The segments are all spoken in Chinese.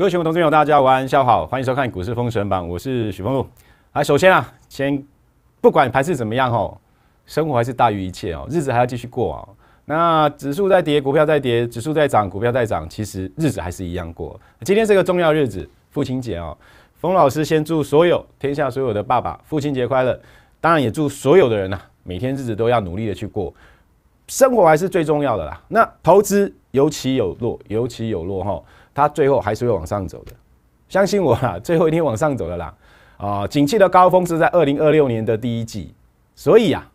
各位朋友、投资人朋友，大家晚上好，欢迎收看《股市封神榜，我是许峰路。啊，首先啊，先不管盘势怎么样哦，生活还是大于一切哦，日子还要继续过哦。那指数在跌，股票在跌；指数在涨，股票在涨。其实日子还是一样过。今天是个重要日子，父亲节哦。冯老师先祝所有天下所有的爸爸父亲节快乐，当然也祝所有的人呐，每天日子都要努力的去过，生活还是最重要的啦。那投资有起有落，有起有落哈。它最后还是会往上走的，相信我哈，最后一天往上走的啦，啊，景气的高峰是在二零二六年的第一季，所以啊，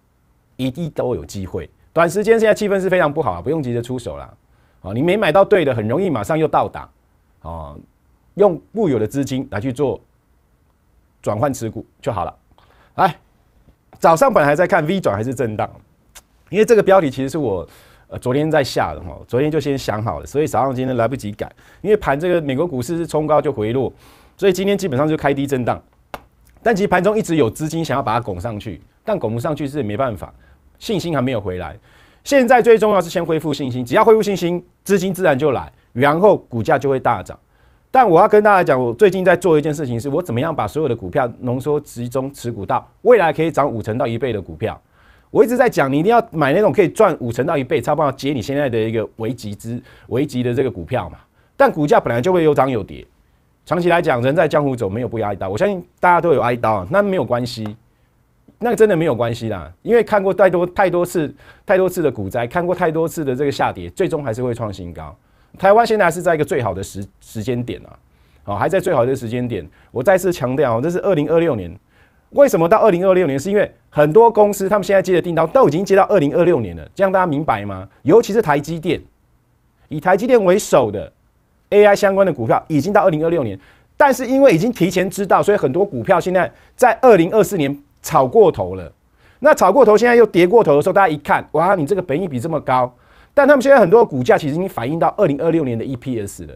一定都有机会。短时间现在气氛是非常不好啊，不用急着出手了，啊，你没买到对的，很容易马上又倒打，啊，用固有的资金来去做转换持股就好了。来，早上本来在看 V 转还是震荡，因为这个标题其实是我。呃，昨天在下的哈，昨天就先想好了，所以早上今天来不及改，因为盘这个美国股市是冲高就回落，所以今天基本上就开低震荡。但其实盘中一直有资金想要把它拱上去，但拱不上去是没办法，信心还没有回来。现在最重要是先恢复信心，只要恢复信心，资金自然就来，然后股价就会大涨。但我要跟大家讲，我最近在做一件事情，是我怎么样把所有的股票浓缩集中持股到未来可以涨五成到一倍的股票。我一直在讲，你一定要买那种可以赚五成到一倍，差不多接你现在的一个危急之危急的这个股票嘛。但股价本来就会有涨有跌，长期来讲，人在江湖走，没有不挨刀。我相信大家都有挨刀，那没有关系，那个真的没有关系啦。因为看过太多太多次、太多次的股灾，看过太多次的这个下跌，最终还是会创新高。台湾现在是在一个最好的时时间点啊，好，还在最好的时间点。我再次强调，这是二零二六年。为什么到二零二六年？是因为很多公司他们现在接的订单都已经接到二零二六年了，这样大家明白吗？尤其是台积电，以台积电为首的 AI 相关的股票已经到二零二六年，但是因为已经提前知道，所以很多股票现在在二零二四年炒过头了。那炒过头现在又跌过头的时候，大家一看，哇，你这个本益比这么高，但他们现在很多股价其实已经反映到二零二六年的 EPS 了，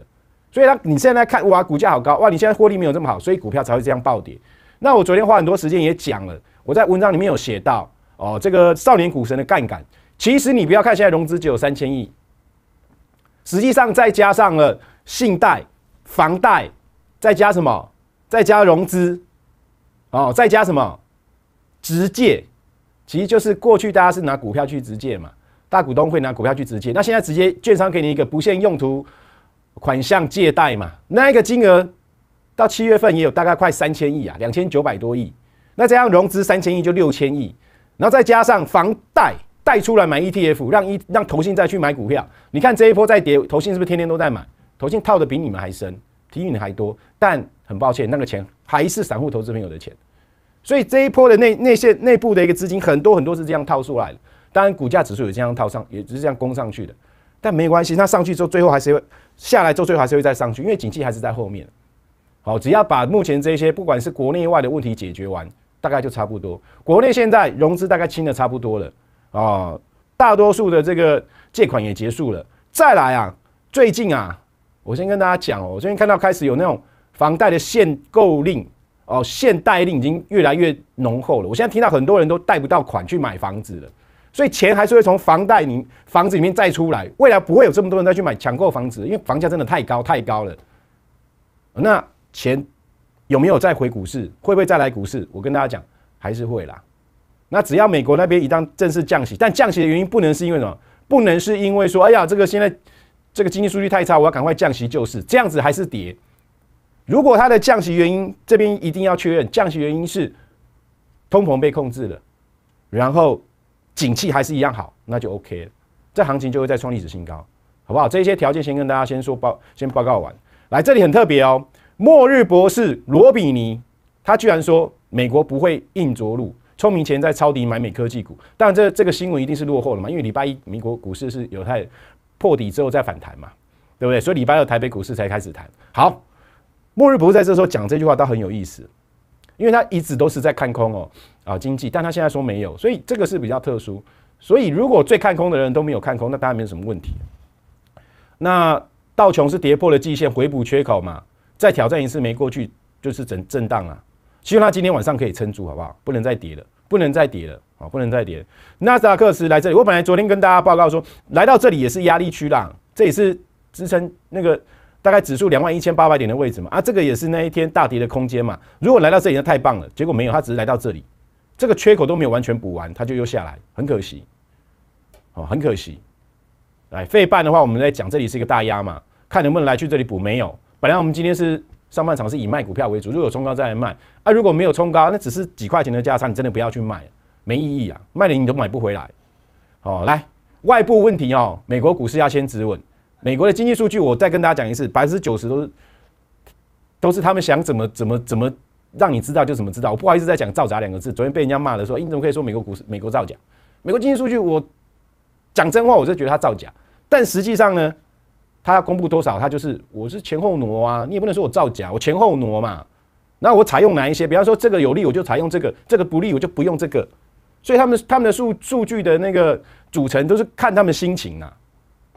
所以他，你现在看，哇，股价好高，哇，你现在获利没有这么好，所以股票才会这样暴跌。那我昨天花很多时间也讲了，我在文章里面有写到，哦，这个少年股神的杠杆，其实你不要看现在融资只有三千亿，实际上再加上了信贷、房贷，再加什么？再加融资，哦，再加什么？直借，其实就是过去大家是拿股票去直借嘛，大股东会拿股票去直借，那现在直接券商给你一个不限用途款项借贷嘛，那一个金额。到七月份也有大概快三千亿啊，两千九百多亿。那这样融资三千亿就六千亿，然后再加上房贷贷出来买 ETF，让一让投信再去买股票。你看这一波再跌，投信是不是天天都在买？投信套的比你们还深，比你的还多。但很抱歉，那个钱还是散户投资朋友的钱。所以这一波的内内线内部的一个资金很多很多是这样套出来的。当然股价指数也这样套上，也是这样攻上去的。但没关系，它上去之后最后还是会下来，之后最后还是会再上去，因为景气还是在后面。好，只要把目前这些不管是国内外的问题解决完，大概就差不多。国内现在融资大概清的差不多了啊，大多数的这个借款也结束了。再来啊，最近啊，我先跟大家讲哦，我最近看到开始有那种房贷的限购令哦，限贷令已经越来越浓厚了。我现在听到很多人都贷不到款去买房子了，所以钱还是会从房贷里房子里面再出来。未来不会有这么多人再去买抢购房子，因为房价真的太高太高了。那。钱有没有再回股市？会不会再来股市？我跟大家讲，还是会啦。那只要美国那边一旦正式降息，但降息的原因不能是因为什么？不能是因为说，哎呀，这个现在这个经济数据太差，我要赶快降息救市。这样子还是跌。如果它的降息原因这边一定要确认，降息原因是通膨被控制了，然后景气还是一样好，那就 OK 了。这行情就会再创历史新高，好不好？这些条件先跟大家先说报，先报告完。来这里很特别哦。末日博士罗比尼，他居然说美国不会硬着陆。聪明钱在抄底买美科技股，但这这个新闻一定是落后了嘛？因为礼拜一美国股市是有太破底之后再反弹嘛，对不对？所以礼拜二台北股市才开始谈。好，末日博士在这时候讲这句话倒很有意思，因为他一直都是在看空哦啊经济，但他现在说没有，所以这个是比较特殊。所以如果最看空的人都没有看空，那当然没有什么问题。那道琼是跌破了季线回补缺口嘛？再挑战一次没过去，就是整震荡了。希望它今天晚上可以撑住，好不好？不能再跌了，不能再跌了，好，不能再跌。纳斯达克斯来这里，我本来昨天跟大家报告说，来到这里也是压力区啦，这也是支撑那个大概指数两万一千八百点的位置嘛。啊，这个也是那一天大跌的空间嘛。如果来到这里，那太棒了。结果没有，它只是来到这里，这个缺口都没有完全补完，它就又下来，很可惜，哦，很可惜。来，费半的话，我们在讲这里是一个大压嘛，看能不能来去这里补，没有。本来我们今天是上半场是以卖股票为主，如果有冲高再来卖，啊，如果没有冲高，那只是几块钱的价差，你真的不要去卖，没意义啊，卖了你都买不回来。哦，来，外部问题哦，美国股市要先止稳，美国的经济数据我再跟大家讲一次，百分之九十都是都是他们想怎么怎么怎么让你知道就怎么知道，我不好意思在讲造假两个字，昨天被人家骂的说，你怎么可以说美国股市美国造假？美国经济数据我讲真话，我是觉得它造假，但实际上呢？他要公布多少，他就是我是前后挪啊，你也不能说我造假，我前后挪嘛。那我采用哪一些？比方说这个有利，我就采用这个；这个不利，我就不用这个。所以他们他们的数数据的那个组成都是看他们心情啊。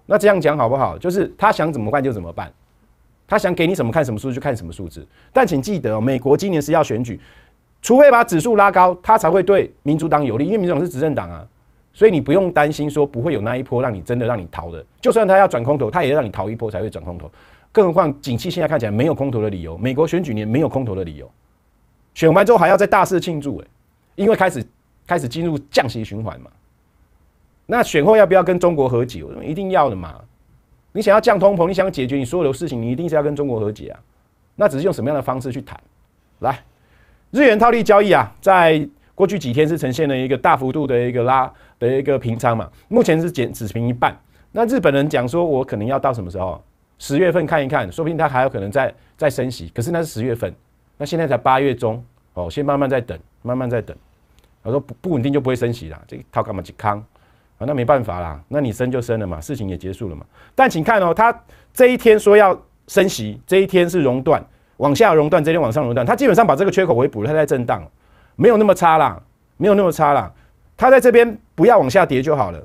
那这样讲好不好？就是他想怎么办就怎么办，他想给你什么看什么数据就看什么数字。但请记得，美国今年是要选举，除非把指数拉高，他才会对民主党有利，因为民主党是执政党啊。所以你不用担心，说不会有那一波让你真的让你逃的。就算他要转空头，他也让你逃一波才会转空头。更何况，景气现在看起来没有空头的理由，美国选举年没有空头的理由。选完之后还要再大肆庆祝，诶，因为开始开始进入降息循环嘛。那选后要不要跟中国和解？我说一定要的嘛。你想要降通膨，你想解决你所有的事情，你一定是要跟中国和解啊。那只是用什么样的方式去谈？来，日元套利交易啊，在。过去几天是呈现了一个大幅度的一个拉的一个平仓嘛，目前是减只平一半。那日本人讲说，我可能要到什么时候？十月份看一看，说不定他还有可能再再升息。可是那是十月份，那现在才八月中，哦，先慢慢再等，慢慢再等。他说不不稳定就不会升息啦，这一套干嘛去扛？啊，那没办法啦，那你升就升了嘛，事情也结束了嘛。但请看哦，他这一天说要升息，这一天是熔断往下熔断，这天往上熔断，他基本上把这个缺口回补，他在震荡。没有那么差啦，没有那么差啦，它在这边不要往下跌就好了。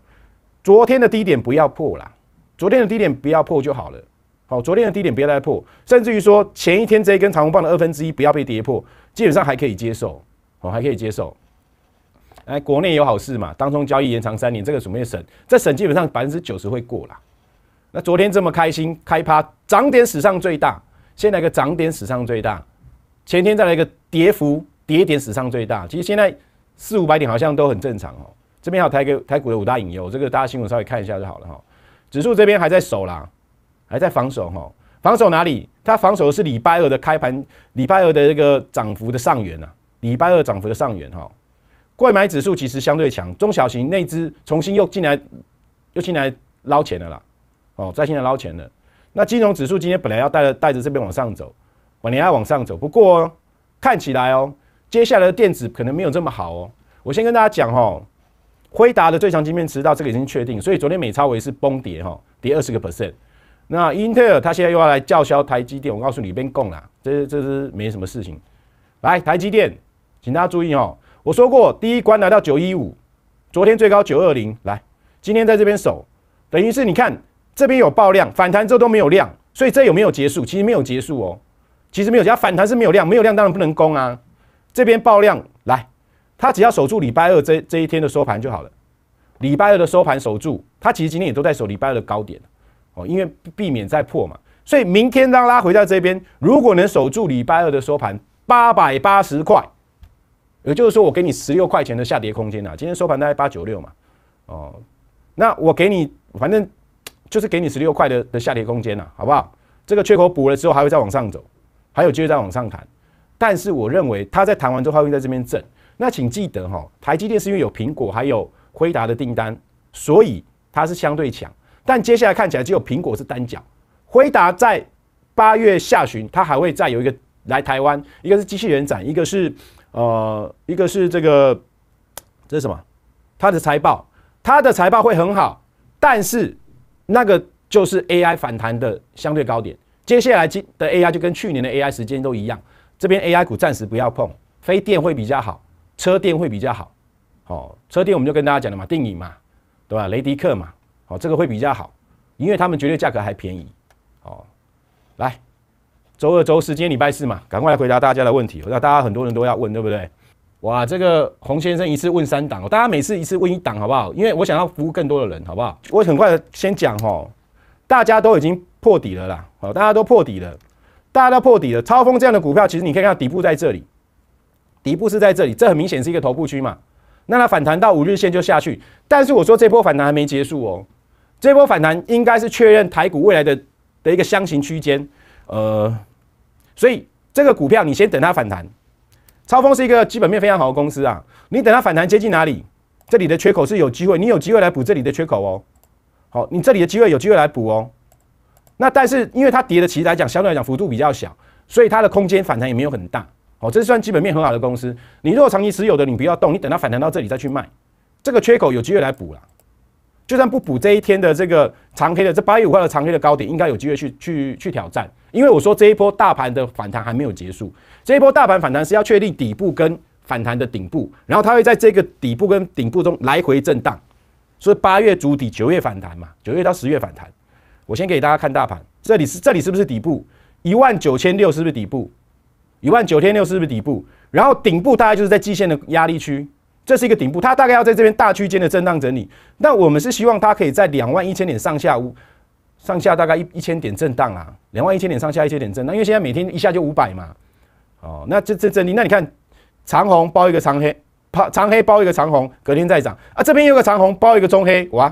昨天的低点不要破啦，昨天的低点不要破就好了。好，昨天的低点不要再破，甚至于说前一天这一根长红棒的二分之一不要被跌破，基本上还可以接受，好还可以接受。哎，国内有好事嘛？当中交易延长三年，这个准备省，这省基本上百分之九十会过啦。那昨天这么开心开趴，涨点史上最大，先来个涨点史上最大，前天再来一个跌幅。跌一点史上最大，其实现在四五百点好像都很正常哦。这边还有台股，台股的五大引诱，这个大家新闻稍微看一下就好了哈。指数这边还在守啦，还在防守哈。防守哪里？它防守的是礼拜二的开盘，礼拜二的这个涨幅的上缘呐。礼拜二涨幅的上缘哈。贵买指数其实相对强，中小型那支重新又进来，又进来捞钱的啦。哦，在进来捞钱的。那金融指数今天本来要带着带着这边往上走，本年要往上走，不过看起来哦。接下来的电子可能没有这么好哦。我先跟大家讲哦，辉达的最强晶片迟到，这个已经确定。所以昨天美超微是崩跌哈，跌二十个 percent。那英特尔它现在又要来叫嚣台积电，我告诉你，边供啦，这这是没什么事情。来，台积电，请大家注意哦。我说过，第一关来到九一五，昨天最高九二零，来，今天在这边守，等于是你看这边有爆量反弹之后都没有量，所以这有没有结束？其实没有结束哦，其实没有，其他反弹是没有量，没有量当然不能供啊。这边爆量来，他只要守住礼拜二这这一天的收盘就好了。礼拜二的收盘守住，他其实今天也都在守礼拜二的高点哦，因为避免再破嘛。所以明天当它回到这边，如果能守住礼拜二的收盘八百八十块，也就是说我给你十六块钱的下跌空间啊。今天收盘大概八九六嘛，哦，那我给你反正就是给你十六块的的下跌空间啊，好不好？这个缺口补了之后还会再往上走，还有机会再往上弹。但是我认为他在谈完之后他会在这边挣。那请记得哈，台积电是因为有苹果还有辉达的订单，所以它是相对强。但接下来看起来只有苹果是单脚。辉达在八月下旬，它还会再有一个来台湾，一个是机器人展，一个是呃，一个是这个这是什么？它的财报，它的财报会很好。但是那个就是 AI 反弹的相对高点。接下来今的 AI 就跟去年的 AI 时间都一样。这边 AI 股暂时不要碰，非电会比较好，车电会比较好。哦，车电我们就跟大家讲了嘛，定影嘛，对吧？雷迪克嘛，好，这个会比较好，因为他们绝对价格还便宜。哦，来，周二、周四，今天礼拜四嘛，赶快来回答大家的问题。那大家很多人都要问，对不对？哇，这个洪先生一次问三档，大家每次一次问一档好不好？因为我想要服务更多的人，好不好？我很快的先讲哦，大家都已经破底了啦，好，大家都破底了。大都破底了，超峰这样的股票，其实你可以看到底部在这里，底部是在这里，这很明显是一个头部区嘛。那它反弹到五日线就下去，但是我说这波反弹还没结束哦，这波反弹应该是确认台股未来的的一个箱型区间，呃，所以这个股票你先等它反弹。超峰是一个基本面非常好的公司啊，你等它反弹接近哪里，这里的缺口是有机会，你有机会来补这里的缺口哦。好，你这里的机会有机会来补哦。那但是因为它跌的其实来讲，相对来讲幅度比较小，所以它的空间反弹也没有很大。哦，这算基本面很好的公司。你如果长期持有的，你不要动，你等它反弹到这里再去卖，这个缺口有机会来补了。就算不补，这一天的这个长黑的这八月五块的长黑的高点，应该有机会去去去挑战。因为我说这一波大盘的反弹还没有结束，这一波大盘反弹是要确定底部跟反弹的顶部，然后它会在这个底部跟顶部中来回震荡。所以八月筑底，九月反弹嘛，九月到十月反弹。我先给大家看大盘，这里是这里是不是底部？一万九千六是不是底部？一万九千六是不是底部？然后顶部大概就是在季线的压力区，这是一个顶部，它大概要在这边大区间的震荡整理。那我们是希望它可以在两万一千点上下五上下大概一一千点震荡啊，两万一千点上下一千点震荡，因为现在每天一下就五百嘛。哦，那这这整理，那你看长红包一个长黑，长黑包一个长红，隔天再涨啊。这边有个长红包一个中黑哇，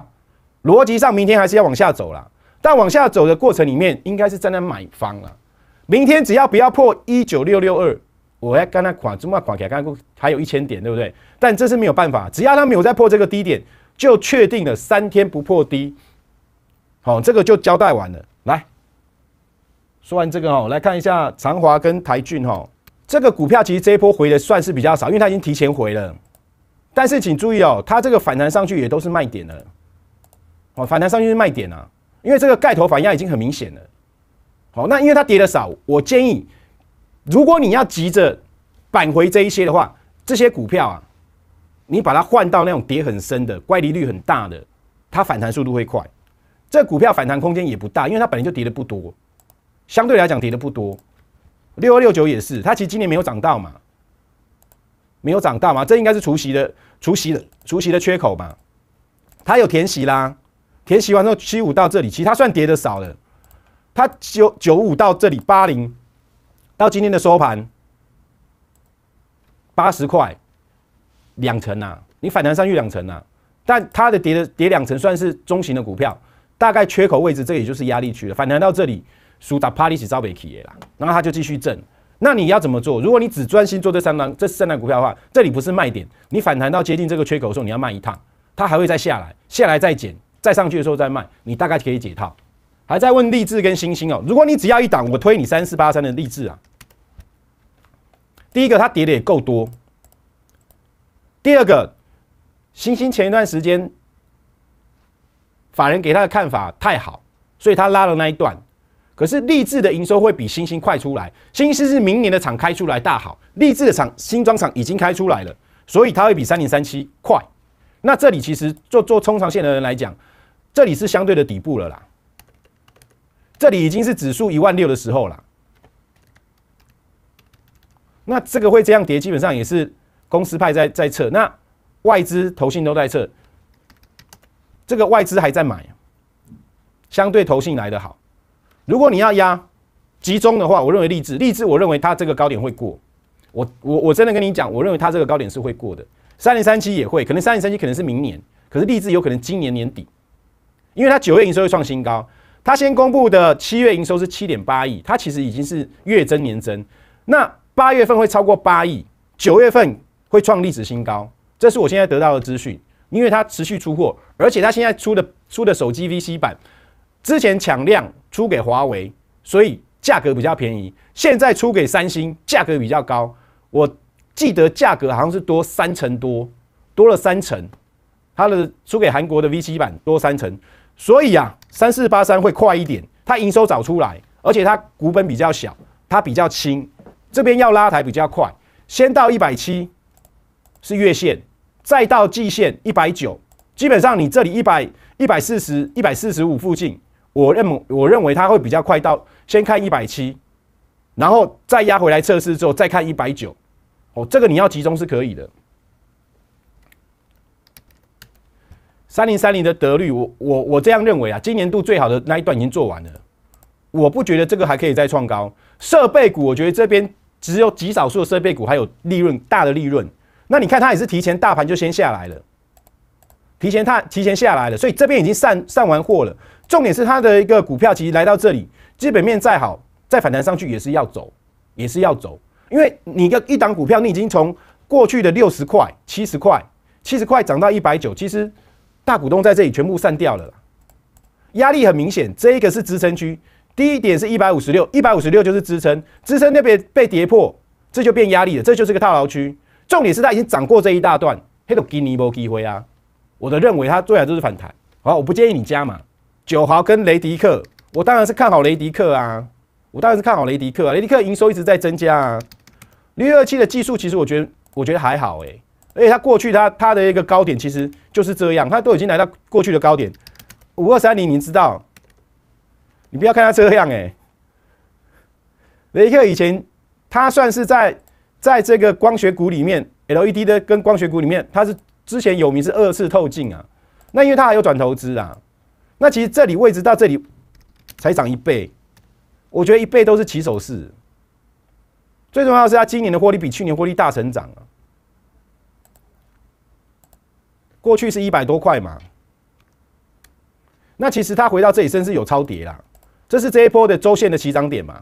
逻辑上明天还是要往下走了。在往下走的过程里面，应该是在那买方了。明天只要不要破一九六六二，我跟他垮，怎么讲？刚才还有一千点，对不对？但这是没有办法，只要他没有再破这个低点，就确定了三天不破低，好，这个就交代完了。来，说完这个哦，来看一下长华跟台俊哈，这个股票其实这一波回的算是比较少，因为它已经提前回了。但是请注意哦，它这个反弹上去也都是卖点的，哦，反弹上去是卖点啊。因为这个盖头反压已经很明显了，好，那因为它跌的少，我建议，如果你要急着扳回这一些的话，这些股票啊，你把它换到那种跌很深的、乖离率很大的，它反弹速度会快。这股票反弹空间也不大，因为它本来就跌的不多，相对来讲跌的不多。六幺六九也是，它其实今年没有涨到嘛，没有涨到嘛，这应该是除夕的、除夕的、除夕的缺口嘛，它有填息啦。填息完之后，七五到这里，其他算跌的少了。它九九五到这里，八零到今天的收盘八十块，两成啊！你反弹上去两成啊！但它的跌的跌两成，算是中型的股票，大概缺口位置，这也就是压力区了。反弹到这里，属打 party 招北企也啦，然后它就继续挣。那你要怎么做？如果你只专心做这三单这三大股票的话，这里不是卖点。你反弹到接近这个缺口的时候，你要卖一趟，它还会再下来，下来再减。再上去的时候再卖，你大概可以解套。还在问励志跟星星哦？如果你只要一档，我推你三四八三的励志啊。第一个，它跌的也够多；第二个，星星前一段时间法人给他的看法太好，所以他拉了那一段。可是励志的营收会比星星快出来，星星是明年的厂开出来大好，励志的厂新装厂已经开出来了，所以它会比三零三七快。那这里其实做做冲长线的人来讲。这里是相对的底部了啦，这里已经是指数一万六的时候了。那这个会这样跌，基本上也是公司派在在测，那外资投信都在测，这个外资还在买，相对投信来的好。如果你要压集中的话，我认为励志，励志，我认为它这个高点会过。我我我真的跟你讲，我认为它这个高点是会过的。三零三七也会，可能三零三七可能是明年，可是励志有可能今年年底。因为它九月营收会创新高，它先公布的七月营收是七点八亿，它其实已经是月增年增，那八月份会超过八亿，九月份会创历史新高，这是我现在得到的资讯。因为它持续出货，而且它现在出的出的手机 VC 版，之前抢量出给华为，所以价格比较便宜，现在出给三星，价格比较高，我记得价格好像是多三成多，多了三成，它的出给韩国的 VC 版多三成。所以啊，三四八三会快一点，它营收早出来，而且它股本比较小，它比较轻，这边要拉抬比较快，先到一百七是月线，再到季线一百九，基本上你这里一百一百四十一百四十五附近，我认我认为它会比较快到，先看一百七，然后再压回来测试之后再看一百九，哦，这个你要集中是可以的。三零三零的得率，我我我这样认为啊，今年度最好的那一段已经做完了，我不觉得这个还可以再创高。设备股，我觉得这边只有极少数的设备股还有利润大的利润。那你看，它也是提前大盘就先下来了，提前它提前下来了，所以这边已经散散完货了。重点是它的一个股票，其实来到这里，基本面再好再反弹上去也是要走，也是要走，因为你的一档股票，你已经从过去的六十块、七十块、七十块涨到一百九，其实。大股东在这里全部散掉了，压力很明显。这个是支撑区，第一点是一百五十六，一百五十六就是支撑。支撑那边被跌破，这就变压力了，这就是个套牢区。重点是它已经涨过这一大段，黑度金尼波机会啊。我的认为它最好就是反弹好，我不建议你加嘛。九豪跟雷迪克，我当然是看好雷迪克啊，我当然是看好雷迪克。雷迪克营收一直在增加啊，六二七的技术其实我觉得我觉得还好哎。而且它过去它它的一个高点其实就是这样，它都已经来到过去的高点五二三零。你知道，你不要看它这样哎。雷克以前，它算是在在这个光学股里面 LED 的跟光学股里面，它是之前有名是二次透镜啊。那因为它还有转投资啊。那其实这里位置到这里才涨一倍，我觉得一倍都是起手式。最重要的是，它今年的获利比去年获利大成长啊。过去是一百多块嘛，那其实它回到这里，真是有超跌啦。这是这一波的周线的起涨点嘛，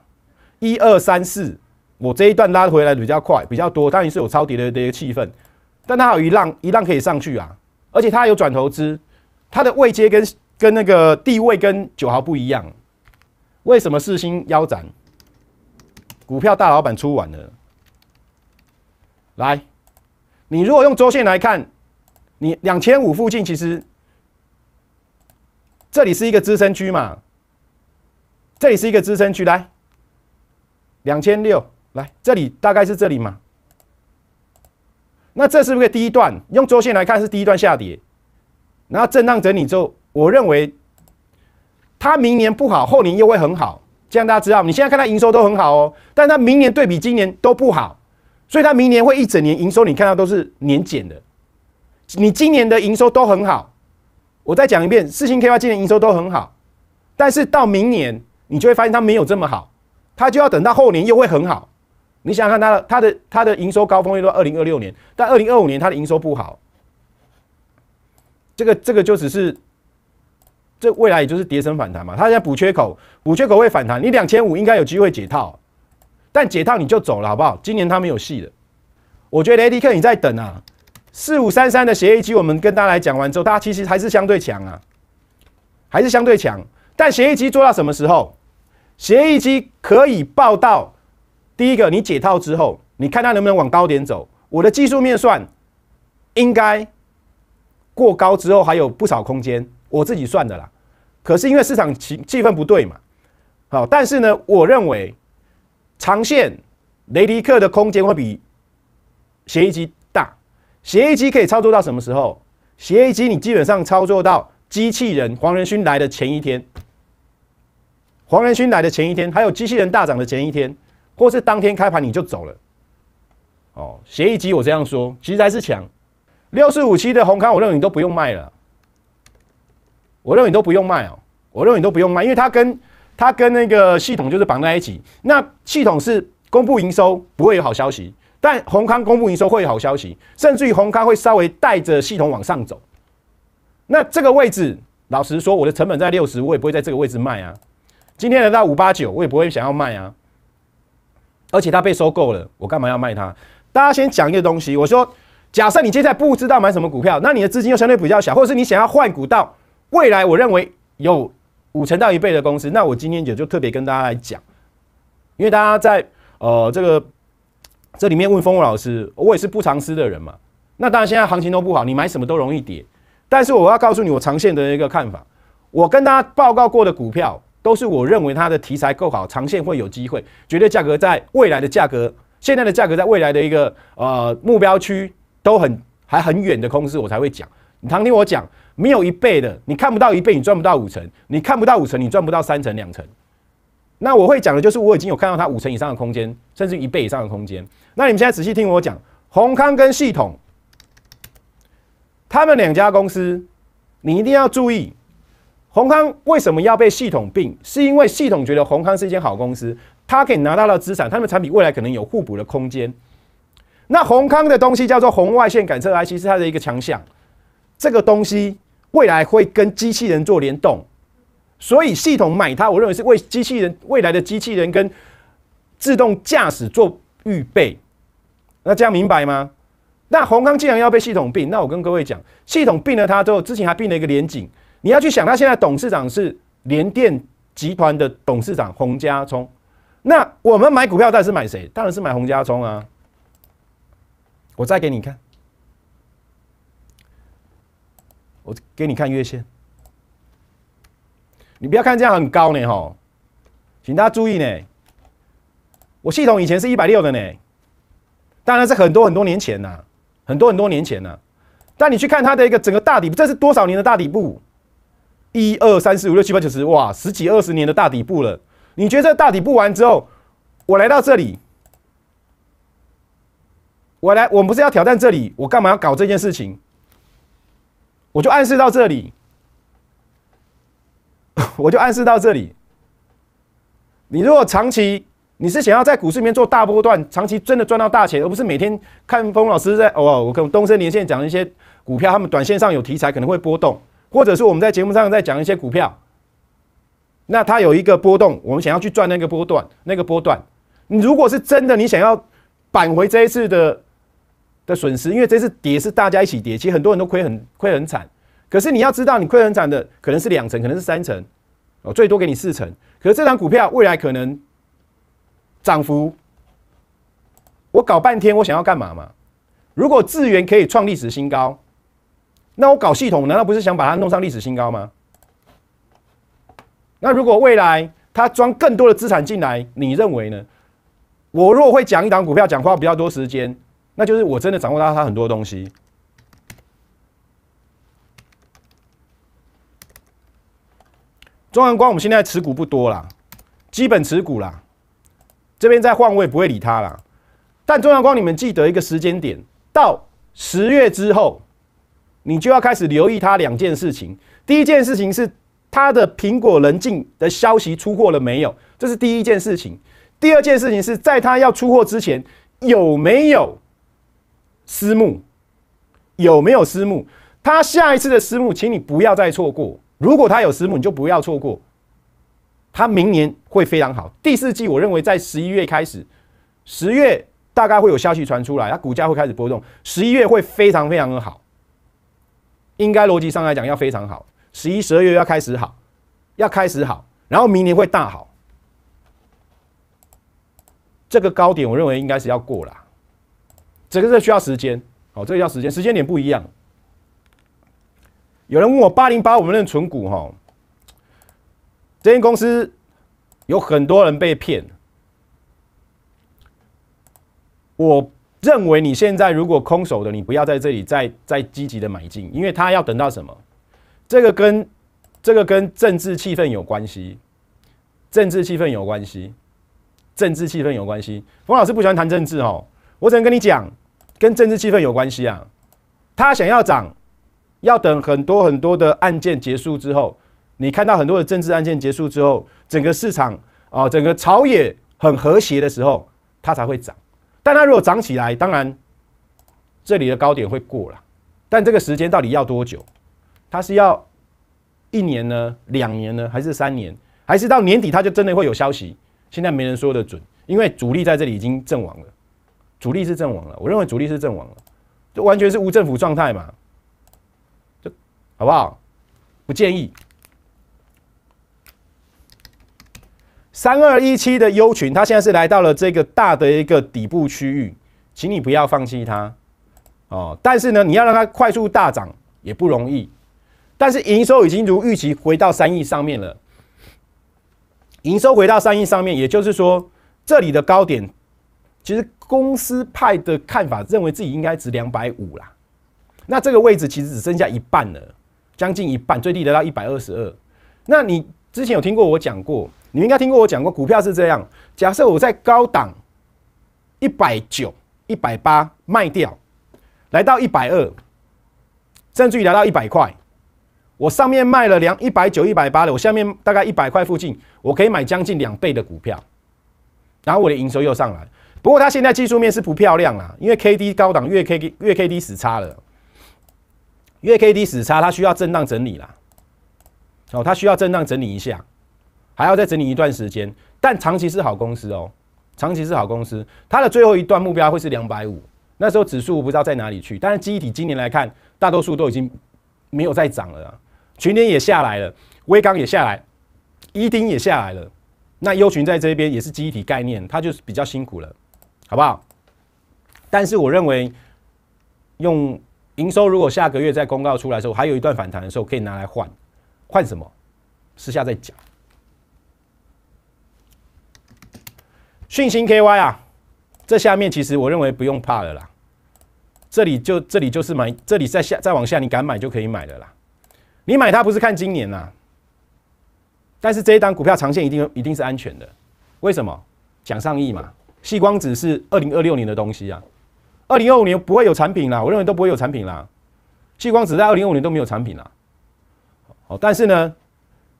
一二三四，我这一段拉回来比较快，比较多，当然是有超跌的一个气氛。但它有一浪，一浪可以上去啊，而且它有转投资，它的位阶跟跟那个地位跟九毫不一样。为什么四星腰斩？股票大老板出晚了。来，你如果用周线来看。你两千五附近，其实这里是一个支撑区嘛？这里是一个支撑区，来两千六，来这里大概是这里嘛？那这是不是第一段？用周线来看是第一段下跌，然后震荡整理之后，我认为它明年不好，后年又会很好。既然大家知道，你现在看它营收都很好哦，但它明年对比今年都不好，所以它明年会一整年营收，你看到都是年减的。你今年的营收都很好，我再讲一遍，四星 K 八今年营收都很好，但是到明年你就会发现它没有这么好，它就要等到后年又会很好。你想想看，它的它的它的营收高峰又到二零二六年，但二零二五年它的营收不好。这个这个就只是，这未来也就是跌升反弹嘛，它现在补缺口，补缺口会反弹。你两千五应该有机会解套，但解套你就走了好不好？今年它没有戏了，我觉得雷迪克你在等啊。四五三三的协议机，我们跟大家来讲完之后，大家其实还是相对强啊，还是相对强。但协议机做到什么时候？协议机可以报到第一个，你解套之后，你看它能不能往高点走？我的技术面算应该过高之后还有不少空间，我自己算的啦。可是因为市场气气氛不对嘛，好，但是呢，我认为长线雷迪克的空间会比协议机。协议机可以操作到什么时候？协议机你基本上操作到机器人黄仁勋来的前一天，黄仁勋来的前一天，还有机器人大涨的前一天，或是当天开盘你就走了。哦，协议机我这样说，其实还是强。六四五七的红康，我认为你都不用卖了。我认为你都不用卖哦，我认为你都不用卖，因为它跟它跟那个系统就是绑在一起。那系统是公布营收，不会有好消息。但宏康公布营收会有好消息，甚至于宏康会稍微带着系统往上走。那这个位置，老实说，我的成本在六十，我也不会在这个位置卖啊。今天来到五八九，我也不会想要卖啊。而且它被收购了，我干嘛要卖它？大家先讲一个东西，我说，假设你现在不知道买什么股票，那你的资金又相对比较小，或者是你想要换股到未来，我认为有五成到一倍的公司，那我今天就就特别跟大家来讲，因为大家在呃这个。这里面问风老师，我也是不长势的人嘛。那当然，现在行情都不好，你买什么都容易跌。但是我要告诉你，我长线的一个看法，我跟大家报告过的股票，都是我认为它的题材够好，长线会有机会，觉得价格在未来的价格，现在的价格在未来的一个呃目标区都很还很远的空势，我才会讲。你常听我讲，没有一倍的，你看不到一倍，你赚不到五成；你看不到五成，你赚不到三成、两成。那我会讲的就是，我已经有看到它五成以上的空间，甚至一倍以上的空间。那你们现在仔细听我讲，宏康跟系统，他们两家公司，你一定要注意，宏康为什么要被系统并？是因为系统觉得宏康是一间好公司，它可以拿到的资产，他们产品未来可能有互补的空间。那宏康的东西叫做红外线感测 IC 是它的一个强项，这个东西未来会跟机器人做联动，所以系统买它，我认为是为机器人未来的机器人跟自动驾驶做预备。那这样明白吗？那宏康既然要被系统并，那我跟各位讲，系统并了它之后，之前还并了一个联警，你要去想，它现在董事长是联电集团的董事长洪家聪。那我们买股票，到底是买谁？当然是买洪家聪啊。我再给你看，我给你看月线。你不要看这样很高呢，吼，请大家注意呢。我系统以前是一百六的呢。当然是很多很多年前呐，很多很多年前呐。但你去看它的一个整个大底部，这是多少年的大底部？一二三四五六七八九十，哇，十几二十年的大底部了。你觉得这大底部完之后，我来到这里，我来，我们不是要挑战这里？我干嘛要搞这件事情？我就暗示到这里，我就暗示到这里。你如果长期，你是想要在股市里面做大波段，长期真的赚到大钱，而不是每天看风老师在哦，我跟东升连线讲的一些股票，他们短线上有题材可能会波动，或者是我们在节目上在讲一些股票，那它有一个波动，我们想要去赚那个波段，那个波段。你如果是真的，你想要挽回这一次的的损失，因为这次跌是大家一起跌，其实很多人都亏很亏很惨。可是你要知道，你亏很惨的可能是两成，可能是三成，哦，最多给你四成。可是这张股票未来可能。涨幅，我搞半天，我想要干嘛嘛？如果智元可以创历史新高，那我搞系统难道不是想把它弄上历史新高吗？那如果未来它装更多的资产进来，你认为呢？我若会讲一档股票讲话比较多时间，那就是我真的掌握到它很多东西。中阳光，我们现在持股不多啦，基本持股啦。这边在换位，不会理他了。但钟阳光，你们记得一个时间点，到十月之后，你就要开始留意他两件事情。第一件事情是他的苹果棱镜的消息出货了没有，这是第一件事情。第二件事情是在他要出货之前，有没有私募？有没有私募？他下一次的私募，请你不要再错过。如果他有私募，你就不要错过。它明年会非常好。第四季，我认为在十一月开始，十月大概会有消息传出来，它股价会开始波动。十一月会非常非常的好，应该逻辑上来讲要非常好。十一、十二月要开始好，要开始好，然后明年会大好。这个高点，我认为应该是要过了，这个是需要时间。哦，这个要时间，时间点不一样。有人问我八零八，我们认存股哈。这间公司有很多人被骗。我认为你现在如果空手的，你不要在这里再再积极的买进，因为他要等到什么？这个跟这个跟政治气氛有关系，政治气氛有关系，政治气氛有关系。冯老师不喜欢谈政治哦，我只能跟你讲，跟政治气氛有关系啊。他想要涨，要等很多很多的案件结束之后。你看到很多的政治案件结束之后，整个市场啊，整个朝野很和谐的时候，它才会涨。但它如果涨起来，当然这里的高点会过了。但这个时间到底要多久？它是要一年呢？两年呢？还是三年？还是到年底它就真的会有消息？现在没人说的准，因为主力在这里已经阵亡了。主力是阵亡了，我认为主力是阵亡了，就完全是无政府状态嘛？就好不好？不建议。三二一七的 U 群，它现在是来到了这个大的一个底部区域，请你不要放弃它哦。但是呢，你要让它快速大涨也不容易。但是营收已经如预期回到三亿上面了，营收回到三亿上面，也就是说这里的高点，其实公司派的看法认为自己应该值两百五啦。那这个位置其实只剩下一半了，将近一半，最低得到一百二十二。那你之前有听过我讲过？你应该听过我讲过，股票是这样：假设我在高档一百九、一百八卖掉，来到一百二，甚至于来到一百块，我上面卖了两一百九、一百八的，我下面大概一百块附近，我可以买将近两倍的股票，然后我的营收又上来。不过它现在技术面是不漂亮了，因为 K D 高档越 K 越 K D 死叉了，越 K D 死叉它需要震荡整理了，哦，它需要震荡整理一下。还要再整理一段时间，但长期是好公司哦。长期是好公司，它的最后一段目标会是两百五，那时候指数不知道在哪里去。但是记忆体今年来看，大多数都已经没有再涨了啊。群联也下来了，威刚也下来，一丁也下来了。那优群在这边也是记忆体概念，它就是比较辛苦了，好不好？但是我认为，用营收如果下个月在公告出来的时候，还有一段反弹的时候，可以拿来换，换什么？私下再讲。讯芯 KY 啊，这下面其实我认为不用怕的啦。这里就这里就是买，这里再下再往下，你敢买就可以买的啦。你买它不是看今年呐，但是这一单股票长线一定一定是安全的。为什么？讲上亿嘛，细光子是二零二六年的东西啊，二零二五年不会有产品啦，我认为都不会有产品啦。细光子在二零二五年都没有产品啦。哦，但是呢，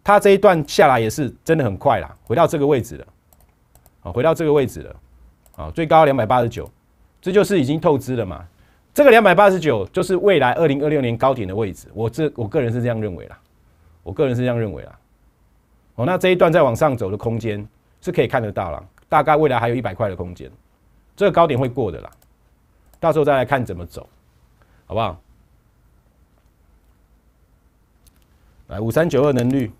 它这一段下来也是真的很快啦，回到这个位置了。啊，回到这个位置了，啊，最高两百八十九，这就是已经透支了嘛。这个两百八十九就是未来二零二六年高点的位置，我这我个人是这样认为啦，我个人是这样认为啦。哦，那这一段再往上走的空间是可以看得到了，大概未来还有一百块的空间，这个高点会过的啦，到时候再来看怎么走，好不好？来五三九二能率，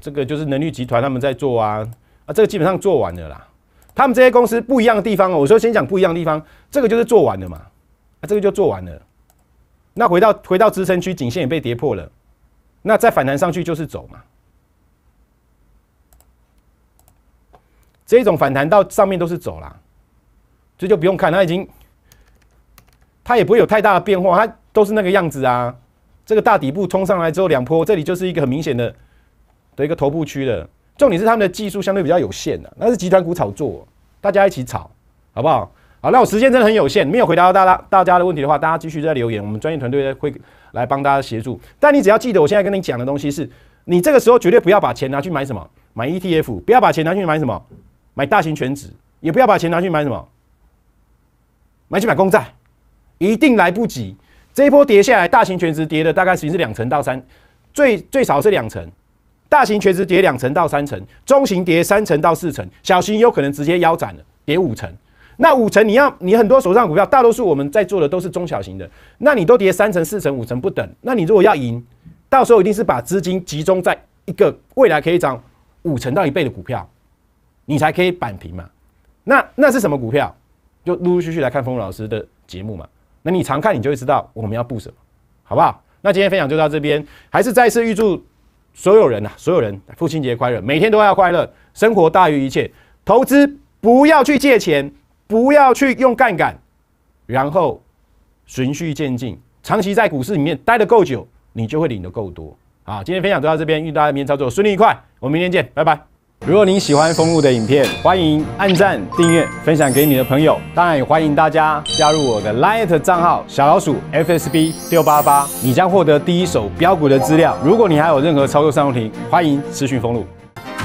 这个就是能率集团他们在做啊。这个基本上做完了啦。他们这些公司不一样的地方哦，我说先讲不一样的地方，这个就是做完了嘛，啊，这个就做完了。那回到回到支撑区，颈线也被跌破了，那再反弹上去就是走嘛。这种反弹到上面都是走啦，这就不用看，它已经，它也不会有太大的变化，它都是那个样子啊。这个大底部冲上来之后两坡，这里就是一个很明显的的一个头部区了。重点是他们的技术相对比较有限的，那是集团股炒作，大家一起炒，好不好？好，那我时间真的很有限，没有回答到大家大家的问题的话，大家继续在留言，我们专业团队会来帮大家协助。但你只要记得，我现在跟你讲的东西是，你这个时候绝对不要把钱拿去买什么买 ETF，不要把钱拿去买什么买大型全值，也不要把钱拿去买什么买去买公债，一定来不及。这一波跌下来，大型全值跌的大概其实是两成到三，最最少是两成。大型全值跌两成到三成，中型跌三成到四成，小型有可能直接腰斩了，跌五成。那五成你要你很多手上股票，大多数我们在做的都是中小型的，那你都跌三成、四成、五成不等，那你如果要赢，到时候一定是把资金集中在一个未来可以涨五成到一倍的股票，你才可以扳平嘛。那那是什么股票？就陆陆续续来看风老师的节目嘛。那你常看，你就会知道我们要布什么，好不好？那今天分享就到这边，还是再次预祝。所有人呐，所有人，父亲节快乐！每天都要快乐，生活大于一切。投资不要去借钱，不要去用杠杆，然后循序渐进，长期在股市里面待的够久，你就会领的够多好，今天分享就到这边，预祝大家明天操作顺利愉快，我们明天见，拜拜。如果您喜欢封路的影片，欢迎按赞、订阅、分享给你的朋友。当然也欢迎大家加入我的 Lite 账号小老鼠 FSB 六八八，你将获得第一手标股的资料。如果你还有任何操作上问题，欢迎私讯封路。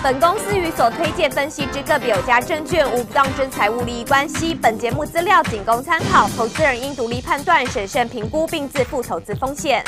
本公司与所推荐分析之个别有价证券无不当之财务利益关系。本节目资料仅供参考，投资人应独立判断、审慎评估并自负投资风险。